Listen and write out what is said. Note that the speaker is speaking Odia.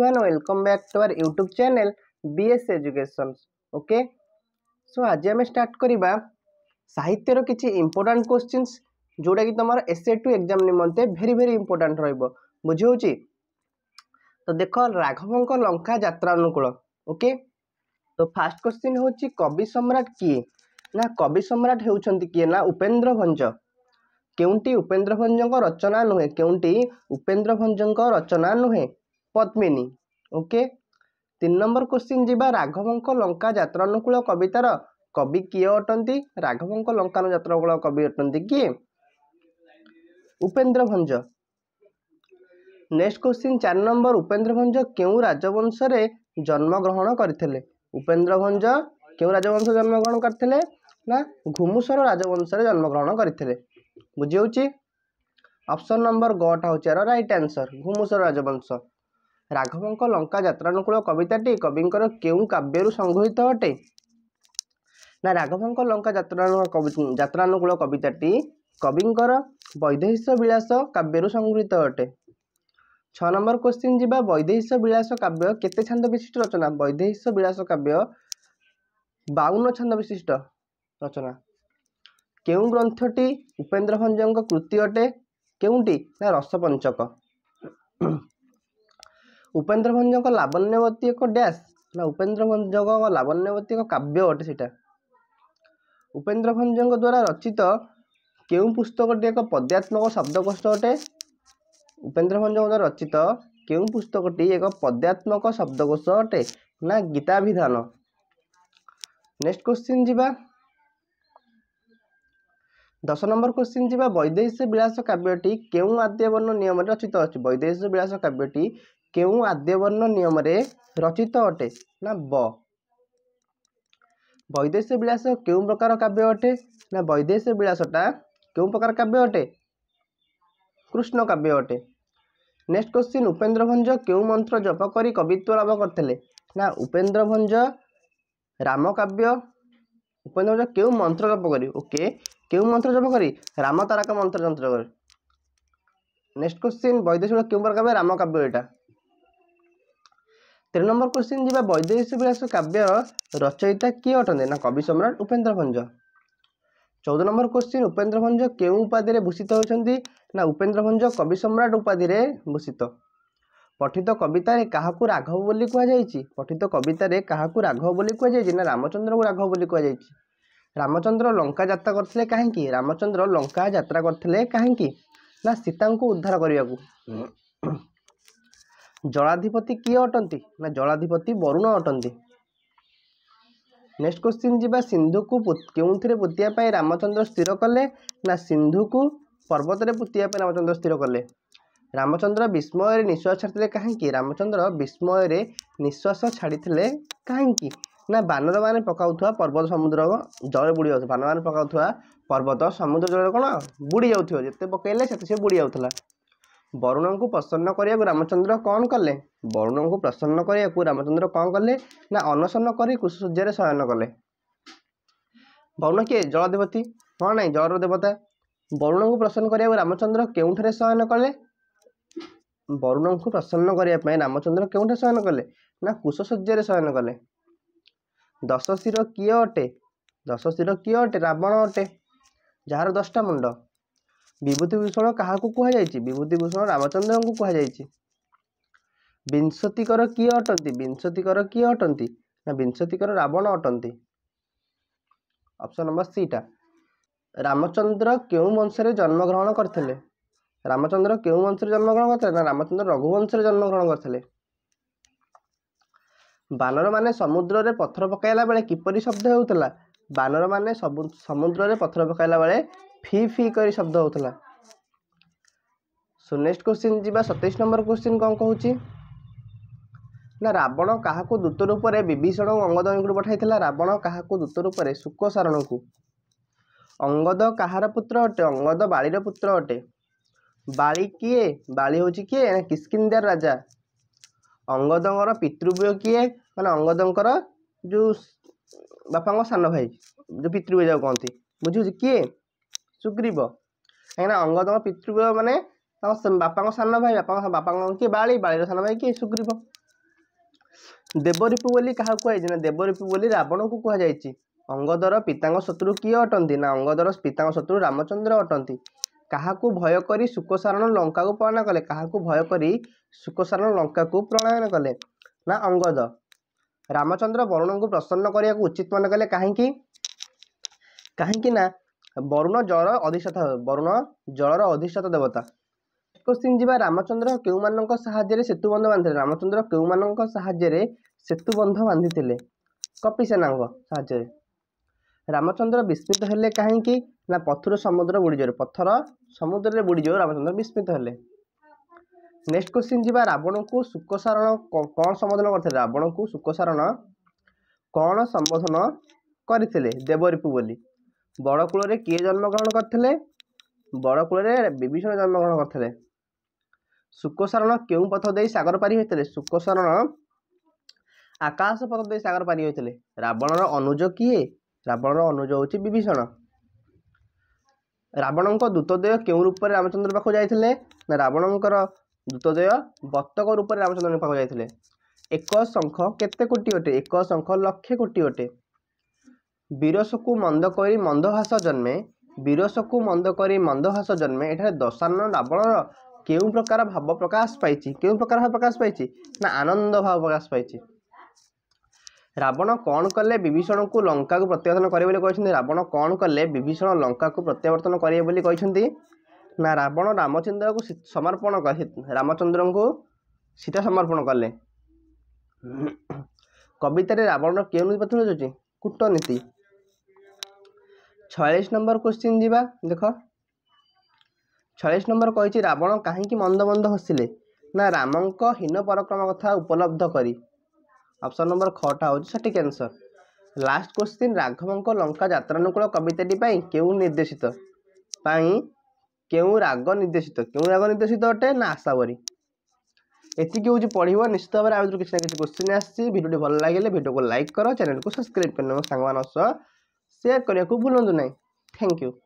everyone welcome back to our youtube channel BS educations okay so আজ আমি স্টার্ট করিবা সাহিত্যের কিছু ইম্পর্টান্ট কোশ্চিনস যেটা কি তোমার এসএ টু এক্সাম নিমন্তে ভেরি ভেরি ইম্পর্টান্ট রহব বুঝি হচ্ছে তো দেখ রাঘবঙ্ক লঙ্কা যাত্রা অনুকূল ওকে তো ফার্স্ট কোশ্চিন হচ্ছে কবি সম্রাট কি না কবি সম্রাট হচ্ছেন কি না উপেন্দ্র ভঞ্জ কেউটি উপেন্দ্র ভঞ্জ রচনা নুহে কেউটি উপেন্দ্র ভঞ্জ রচনা নুহে ପଦ୍ମିନୀ ଓକେ ତିନି ନମ୍ବର କୋଶ୍ଚିନ୍ ଯିବା ରାଘବଙ୍କ ଲଙ୍କା ଯାତ୍ରାନୁକୂଳ କବିତାର କବି କିଏ ଅଟନ୍ତି ରାଘବଙ୍କ ଲଙ୍କାନ ଯାତ୍ରାନୁକୂଳ କବି ଅଟନ୍ତି କିଏ ଉପେନ୍ଦ୍ର ଭଞ୍ଜ ନେକ୍ସଟ କୋଶ୍ଚିନ୍ ଚାରି ନମ୍ବର ଉପେନ୍ଦ୍ର ଭଞ୍ଜ କେଉଁ ରାଜବଂଶରେ ଜନ୍ମ ଗ୍ରହଣ କରିଥିଲେ ଉପେନ୍ଦ୍ର ଭଞ୍ଜ କେଉଁ ରାଜବଂଶ ଜନ୍ମଗ୍ରହଣ କରିଥିଲେ ନା ଘୁମୁସର ରାଜବଂଶରେ ଜନ୍ମଗ୍ରହଣ କରିଥିଲେ ବୁଝି ହେଉଛି ଅପସନ୍ ନମ୍ବର ଗଟା ହେଉଛି ଏହାର ରାଇଟ୍ ଆନ୍ସର ଘୁମୁସର ରାଜବଂଶ ରାଘବଙ୍କ ଲଙ୍କା ଯାତ୍ରାନୁକୂଳ କବିତାଟି କବିଙ୍କର କେଉଁ କାବ୍ୟରୁ ସଂଗୃହୀତ ଅଟେ ନା ରାଘବଙ୍କ ଲଙ୍କା ଯାତ୍ରା ଯାତ୍ରାନୁକୂଳ କବିତାଟି କବିଙ୍କର ବୈଦେଶିକ ବିଳାସ କାବ୍ୟରୁ ସଂଗୃହୀତ ଅଟେ ଛଅ ନମ୍ବର କ୍ୱେଶ୍ଚିନ୍ ଯିବା ବୈଦେଶିକ ବିଳାସ କାବ୍ୟ କେତେ ଛାନ୍ଦ ବିଶିଷ୍ଟ ରଚନା ବୈଦେଶିକ ବିଳାସ କାବ୍ୟ ବାଉନ ଛାନ୍ଦ ବିଶିଷ୍ଟ ରଚନା କେଉଁ ଗ୍ରନ୍ଥଟି ଉପେନ୍ଦ୍ର ଭଞ୍ଜଙ୍କ କୃତି ଅଟେ କେଉଁଟି ନା ରସ ପଞ୍ଚକ ଉପେନ୍ଦ୍ର ଭଞ୍ଜଙ୍କ ଲାବଣ୍ୟବତୀ ଏକ ଡ୍ୟାସ୍ ନା ଉପେନ୍ଦ୍ର ଭଞ୍ଜଙ୍କ ଲାବଣ୍ୟବତୀ ଏକ କାବ୍ୟ ଅଟେ ସେଇଟା ଉପେନ୍ଦ୍ର ଭଞ୍ଜଙ୍କ ଦ୍ୱାରା ରଚିତ କେଉଁ ପୁସ୍ତକଟି ଏକ ପଦ୍ୟାତ୍ମକ ଶବ୍ଦକୋଷ ଅଟେ ଉପେନ୍ଦ୍ର ଭଞ୍ଜଙ୍କ ଦ୍ୱାରା ରଚିତ କେଉଁ ପୁସ୍ତକଟି ଏକ ପଦ୍ୟାତ୍ମକ ଶବ୍ଦକୋଷ ଅଟେ ନା ଗୀତାଭିଧାନ ନେକ୍ସଟ କୋଶ୍ଚିନ୍ ଯିବା ଦଶ ନମ୍ବର କୋଶ୍ଚିନ୍ ଯିବା ବୈଦେଶୀ ବିଳାସ କାବ୍ୟଟି କେଉଁ ଆଦ୍ୟବର୍ଣ୍ଣ ନିୟମରେ ରଚିତ ଅଛି ବୈଦେଶୀ ବିଳାସ କାବ୍ୟଟି କେଉଁ ଆଦ୍ୟବର୍ଣ୍ଣ ନିୟମରେ ରଚିତ ଅଟେ ନା ବ ବୈଦେଶିକ ବିଳାସ କେଉଁ ପ୍ରକାର କାବ୍ୟ ଅଟେ ନା ବୈଦେଶିକ ବିଳାସଟା କେଉଁ ପ୍ରକାର କାବ୍ୟ ଅଟେ କୃଷ୍ଣ କାବ୍ୟ ଅଟେ ନେକ୍ସଟ କ୍ୱେଶ୍ଚିନ୍ ଉପେନ୍ଦ୍ର ଭଞ୍ଜ କେଉଁ ମନ୍ତ୍ର ଜପ କରି କବିତ୍ୱ ଲାଭ କରିଥିଲେ ନା ଉପେନ୍ଦ୍ର ଭଞ୍ଜ ରାମ କାବ୍ୟ ଉପେନ୍ଦ୍ର ଭଞ୍ଜ କେଉଁ ମନ୍ତ୍ର ଜପ କରି ଓକେ କେଉଁ ମନ୍ତ୍ର ଜପ କରି ରାମ ତାରକ ମନ୍ତ୍ର ଯନ୍ତ୍ର କରି ନେକ୍ସଟ କ୍ୱେଶ୍ଚିନ୍ ବୈଦେଶିକ କେଉଁ ପ୍ରକାର କାବ୍ୟ ରାମ କାବ୍ୟ ଏଇଟା ତେର ନମ୍ବର କ୍ୱେଶ୍ଚିନ୍ ଯିବା ବୈଦେଶୀ ବିଳାସ କାବ୍ୟର ରଚୟିତା କିଏ ଅଟନ୍ତି ନା କବି ସମ୍ରାଟ ଉପେନ୍ଦ୍ର ଭଞ୍ଜ ଚଉଦ ନମ୍ବର କ୍ୱେଶ୍ଚିନ୍ ଉପେନ୍ଦ୍ର ଭଞ୍ଜ କେଉଁ ଉପାଧିରେ ଭୂଷିତ ହୋଇଛନ୍ତି ନା ଉପେନ୍ଦ୍ର ଭଞ୍ଜ କବି ସମ୍ରାଟ ଉପାଧିରେ ଭୂଷିତ ପଠିତ କବିତାରେ କାହାକୁ ରାଘବ ବୋଲି କୁହାଯାଇଛି ପଠିତ କବିତାରେ କାହାକୁ ରାଘବ ବୋଲି କୁହାଯାଇଛି ନା ରାମଚନ୍ଦ୍ରଙ୍କୁ ରାଘବ ବୋଲି କୁହାଯାଇଛି ରାମଚନ୍ଦ୍ର ଲଙ୍କା ଯାତ୍ରା କରିଥିଲେ କାହିଁକି ରାମଚନ୍ଦ୍ର ଲଙ୍କା ଯାତ୍ରା କରିଥିଲେ କାହିଁକି ନା ସୀତାଙ୍କୁ ଉଦ୍ଧାର କରିବାକୁ ଜଳାଧିପତି କିଏ ଅଟନ୍ତି ନା ଜଳାଧିପତି ବରୁଣ ଅଟନ୍ତି ନେକ୍ସଟ କ୍ୱେଶ୍ଚିନ୍ ଯିବା ସିନ୍ଧୁକୁ କେଉଁଥିରେ ପୋତିବା ପାଇଁ ରାମଚନ୍ଦ୍ର ସ୍ଥିର କଲେ ନା ସିନ୍ଧୁକୁ ପର୍ବତରେ ପୋତିବା ପାଇଁ ରାମଚନ୍ଦ୍ର ସ୍ଥିର କଲେ ରାମଚନ୍ଦ୍ର ବିସ୍ମୟରେ ନିଶ୍ୱାସ ଛାଡ଼ିଥିଲେ କାହିଁକି ରାମଚନ୍ଦ୍ର ବିସ୍ମୟରେ ନିଶ୍ୱାସ ଛାଡ଼ିଥିଲେ କାହିଁକି ନା ବାନରମାନେ ପକାଉଥିବା ପର୍ବତ ସମୁଦ୍ର ଜଳ ବୁଡ଼ି ଯାଉଥିବ ବାନରମାନେ ପକାଉଥିବା ପର୍ବତ ସମୁଦ୍ର ଜଳରେ କ'ଣ ବୁଡ଼ି ଯାଉଥିବ ଯେତେ ପକାଇଲେ ସେତେ ସେ ବୁଡ଼ି ଯାଉଥିଲା ବରୁଣଙ୍କୁ ପ୍ରସନ୍ନ କରିବାକୁ ରାମଚନ୍ଦ୍ର କ'ଣ କଲେ ବରୁଣଙ୍କୁ ପ୍ରସନ୍ନ କରିବାକୁ ରାମଚନ୍ଦ୍ର କ'ଣ କଲେ ନା ଅନଶନ କରି କୃଷିଶଯ୍ୟାରେ ଶୟନ କଲେ ବରୁଣ କିଏ ଜଳ ଦେବତୀ ହଁ ନାହିଁ ଜଳର ଦେବତା ବରୁଣଙ୍କୁ ପ୍ରସନ୍ନ କରିବାକୁ ରାମଚନ୍ଦ୍ର କେଉଁଠାରେ ଶୟନ କଲେ ବରୁଣଙ୍କୁ ପ୍ରସନ୍ନ କରିବା ପାଇଁ ରାମଚନ୍ଦ୍ର କେଉଁଠାରେ ଶୟନ କଲେ ନା କୁଶଶଯ୍ୟାରେ ଶୟନ କଲେ ଦଶଶିର କିଏ ଅଟେ ଦଶଶିର କିଏ ଅଟେ ରାବଣ ଅଟେ ଯାହାର ଦଶଟା ମୁଣ୍ଡ ଭୂଷଣ କାହାକୁ କୁହାଯାଇଛି ବିଭୂତିଭୂଷଣ ରାମଚନ୍ଦ୍ରଙ୍କୁ କୁହାଯାଇଛି ବିଂଶତିକର କିଏ ଅଟନ୍ତି ବିଂଶତିକର କିଏ ଅଟନ୍ତି ନା ବିଂଶତିକର ରାବଣ ଅଟନ୍ତି ଅପସନ୍ ନମ୍ବର ସିଟା ରାମଚନ୍ଦ୍ର କେଉଁ ବଂଶରେ ଜନ୍ମଗ୍ରହଣ କରିଥିଲେ ରାମଚନ୍ଦ୍ର କେଉଁ ବଂଶରେ ଜନ୍ମଗ୍ରହଣ କରିଥିଲେ ନା ରାମଚନ୍ଦ୍ର ରଘୁବଂଶରେ ଜନ୍ମଗ୍ରହଣ କରିଥିଲେ ବାନର ମାନେ ସମୁଦ୍ରରେ ପଥର ପକାଇଲା ବେଳେ କିପରି ଶବ୍ଦ ହେଉଥିଲା ବାନର ମାନେ ସମୁଦ୍ରରେ ପଥର ପକାଇଲା ବେଳେ ଫି ଫି କରି ଶବ୍ଦ ହେଉଥିଲା ସୋ ନେକ୍ସଟ କ୍ୱେଶ୍ଚିନ୍ ଯିବା ସତେଇଶ ନମ୍ବର କ୍ୱେଶ୍ଚିନ୍ କ'ଣ କହୁଛି ନା ରାବଣ କାହାକୁ ଦୂତ ରୂପରେ ବିଭୀଷଣ ଓ ଅଙ୍ଗଦଙ୍କୁ ପଠାଇଥିଲା ରାବଣ କାହାକୁ ଦୂତ ରୂପରେ ଶୁକସାରଣକୁ ଅଙ୍ଗଦ କାହାର ପୁତ୍ର ଅଟେ ଅଙ୍ଗଦ ବାଳିର ପୁତ୍ର ଅଟେ ବାଳି କିଏ ବାଳି ହେଉଛି କିଏ କିସ୍କିନ୍ଦାର ରାଜା ଅଙ୍ଗଦଙ୍କର ପିତୃବ୍ୟ କିଏ ମାନେ ଅଙ୍ଗଦଙ୍କର ଯେଉଁ ବାପାଙ୍କ ସାନ ଭାଇ ଯେଉଁ ପିତୃବ୍ୟ ଯାଉ କହନ୍ତି ବୁଝିହେଉଛି କିଏ ସୁଗ୍ରୀବ କାହିଁକିନା ଅଙ୍ଗଦଙ୍କ ପିତୃଗ୍ରହ ମାନେ ତାଙ୍କ ବାପାଙ୍କ ସାନ ଭାଇ ବାପାଙ୍କ ବାପାଙ୍କ କିଏ ବାଳି ବାଳିର ସାନ ଭାଇ କିଏ ସୁଗ୍ରୀବ ଦେବରିପୁ ବୋଲି କାହାକୁ କୁହାଯାଇଛି ନା ଦେବରିପୁ ବୋଲି ରାବଣକୁ କୁହାଯାଇଛି ଅଙ୍ଗଦର ପିତାଙ୍କ ଶତ୍ରୁ କିଏ ଅଟନ୍ତି ନା ଅଙ୍ଗଦର ପିତାଙ୍କ ଶତ୍ରୁ ରାମଚନ୍ଦ୍ର ଅଟନ୍ତି କାହାକୁ ଭୟ କରି ଶୁକସାରଣ ଲଙ୍କାକୁ ପ୍ରଣୟନ କଲେ କାହାକୁ ଭୟ କରି ଶୁକସାରଣ ଲଙ୍କାକୁ ପ୍ରଣୟନ କଲେ ନା ଅଙ୍ଗଦ ରାମଚନ୍ଦ୍ର ବରୁଣଙ୍କୁ ପ୍ରସନ୍ନ କରିବାକୁ ଉଚିତ ମନେ କଲେ କାହିଁକି କାହିଁକି ନା ବରୁଣ ଜଳର ଅଧିଷ୍ଠାତା ବରୁଣ ଜଳର ଅଧିଷ୍ଠାତା ଦେବତା କୋଶ୍ଚିନ୍ ଯିବା ରାମଚନ୍ଦ୍ର କେଉଁମାନଙ୍କ ସାହାଯ୍ୟରେ ସେତୁ ବନ୍ଧ ବାନ୍ଧିଥିଲେ ରାମଚନ୍ଦ୍ର କେଉଁମାନଙ୍କ ସାହାଯ୍ୟରେ ସେତୁ ବନ୍ଧ ବାନ୍ଧିଥିଲେ କପି ସେନାଙ୍କ ସାହାଯ୍ୟରେ ରାମଚନ୍ଦ୍ର ବିସ୍ମିତ ହେଲେ କାହିଁକି ନା ପଥର ସମୁଦ୍ର ବୁଡ଼ିଯାଉ ପଥର ସମୁଦ୍ରରେ ବୁଡ଼ିଯାଉ ରାମଚନ୍ଦ୍ର ବିସ୍ମିତ ହେଲେ ନେକ୍ସଟ କୋଶ୍ଚିନ୍ ଯିବା ରାବଣଙ୍କୁ ଶୁକସାରଣ କ'ଣ ସମ୍ବୋଧନ କରିଥିଲେ ରାବଣଙ୍କୁ ଶୁକସାରଣ କ'ଣ ସମ୍ବୋଧନ କରିଥିଲେ ଦେବ ଦେବରିପୁ ବୋଲି ବଡ଼ କୂଳରେ କିଏ ଜନ୍ମଗ୍ରହଣ କରିଥିଲେ ବଡ଼ କୂଳରେ ବିଭୀଷଣ ଜନ୍ମଗ୍ରହଣ କରିଥିଲେ ଶୁକସାରଣ କେଉଁ ପଥ ଦେଇ ସାଗର ପାରି ହୋଇଥିଲେ ଶୁକସାରଣ ଆକାଶ ପଥ ଦେଇ ସାଗର ପାରି ହୋଇଥିଲେ ରାବଣର ଅନୁଜ କିଏ ରାବଣର ଅନୁଜ ହେଉଛି ବିଭୀଷଣ ରାବଣଙ୍କ ଦୂତଦ୍ୱୟ କେଉଁ ରୂପରେ ରାମଚନ୍ଦ୍ର ପାଖକୁ ଯାଇଥିଲେ ନା ରାବଣଙ୍କର ଦୂତଦ୍ୱୟ ବତକ ରୂପରେ ରାମଚନ୍ଦ୍ରଙ୍କ ପାଖକୁ ଯାଇଥିଲେ ଏକ ଶଙ୍ଖ କେତେ କୋଟି ଅଟେ ଏକ ଶଙ୍ଖ ଲକ୍ଷେ କୋଟି ଅଟେ ବିରସକୁ ମନ୍ଦ କରି ମନ୍ଦଭାସ ଜନ୍ମେ ବିରସକୁ ମନ୍ଦ କରି ମନ୍ଦଭାସ ଜନ୍ମେ ଏଠାରେ ଦଶାନ ରାବଣର କେଉଁ ପ୍ରକାର ଭାବ ପ୍ରକାଶ ପାଇଛି କେଉଁ ପ୍ରକାର ଭାବ ପ୍ରକାଶ ପାଇଛି ନା ଆନନ୍ଦ ଭାବ ପ୍ରକାଶ ପାଇଛି ରାବଣ କ'ଣ କଲେ ବିଭୀଷଣକୁ ଲଙ୍କାକୁ ପ୍ରତ୍ୟାବର୍ତ୍ତନ କରିବେ ବୋଲି କହିଛନ୍ତି ରାବଣ କ'ଣ କଲେ ବିଭୀଷଣ ଲଙ୍କାକୁ ପ୍ରତ୍ୟାବର୍ତ୍ତନ କରିବେ ବୋଲି କହିଛନ୍ତି ନା ରାବଣ ରାମଚନ୍ଦ୍ରକୁ ସମର୍ପଣ କରି ରାମଚନ୍ଦ୍ରଙ୍କୁ ସୀତା ସମର୍ପଣ କଲେ କବିତାରେ ରାବଣର କେଉଁ ନୀତି ପ୍ରଥମେ ଯାଉଛି କୂଟନୀତି ଛୟାଳିଶ ନମ୍ବର କୋଶ୍ଚିନ୍ ଯିବା ଦେଖ ଛୟାଳିଶ ନମ୍ବର କହିଛି ରାବଣ କାହିଁକି ମନ୍ଦ ମନ୍ଦ ହସିଲେ ନା ରାମଙ୍କ ହୀନ ପରକ୍ରମ କଥା ଉପଲବ୍ଧ କରି ଅପସନ୍ ନମ୍ବର ଖଟା ହେଉଛି ସଠିକ୍ ଆନ୍ସର୍ ଲାଷ୍ଟ କୋଶ୍ଚିନ୍ ରାଘବଙ୍କ ଲଙ୍କା ଯାତ୍ରାନୁକୂଳ କବିତାଟି ପାଇଁ କେଉଁ ନିର୍ଦ୍ଦେଶିତ ପାଇଁ କେଉଁ ରାଗ ନିର୍ଦ୍ଦେଶିତ କେଉଁ ରାଗ ନିର୍ଦ୍ଦେଶିତ ଅଟେ ନା ଆଶାବରୀ ଏତିକି ହେଉଛି ପଢ଼ିବ ନିଶ୍ଚିତ ଭାବରେ ଆଉ କିଛି ନା କିଛି କୋଶ୍ଚିନ୍ ଆସିଛି ଭିଡ଼ିଓଟି ଭଲ ଲାଗିଲେ ଭିଡ଼ିଓକୁ ଲାଇକ୍ କର ଚ୍ୟାନେଲକୁ ସବସ୍କ୍ରାଇବ୍ କରିନେବ ସାଙ୍ଗମାନଙ୍କ ସହ ସେୟାର କରିବାକୁ ଭୁଲନ୍ତୁ ନାହିଁ ଥ୍ୟାଙ୍କ ୟୁ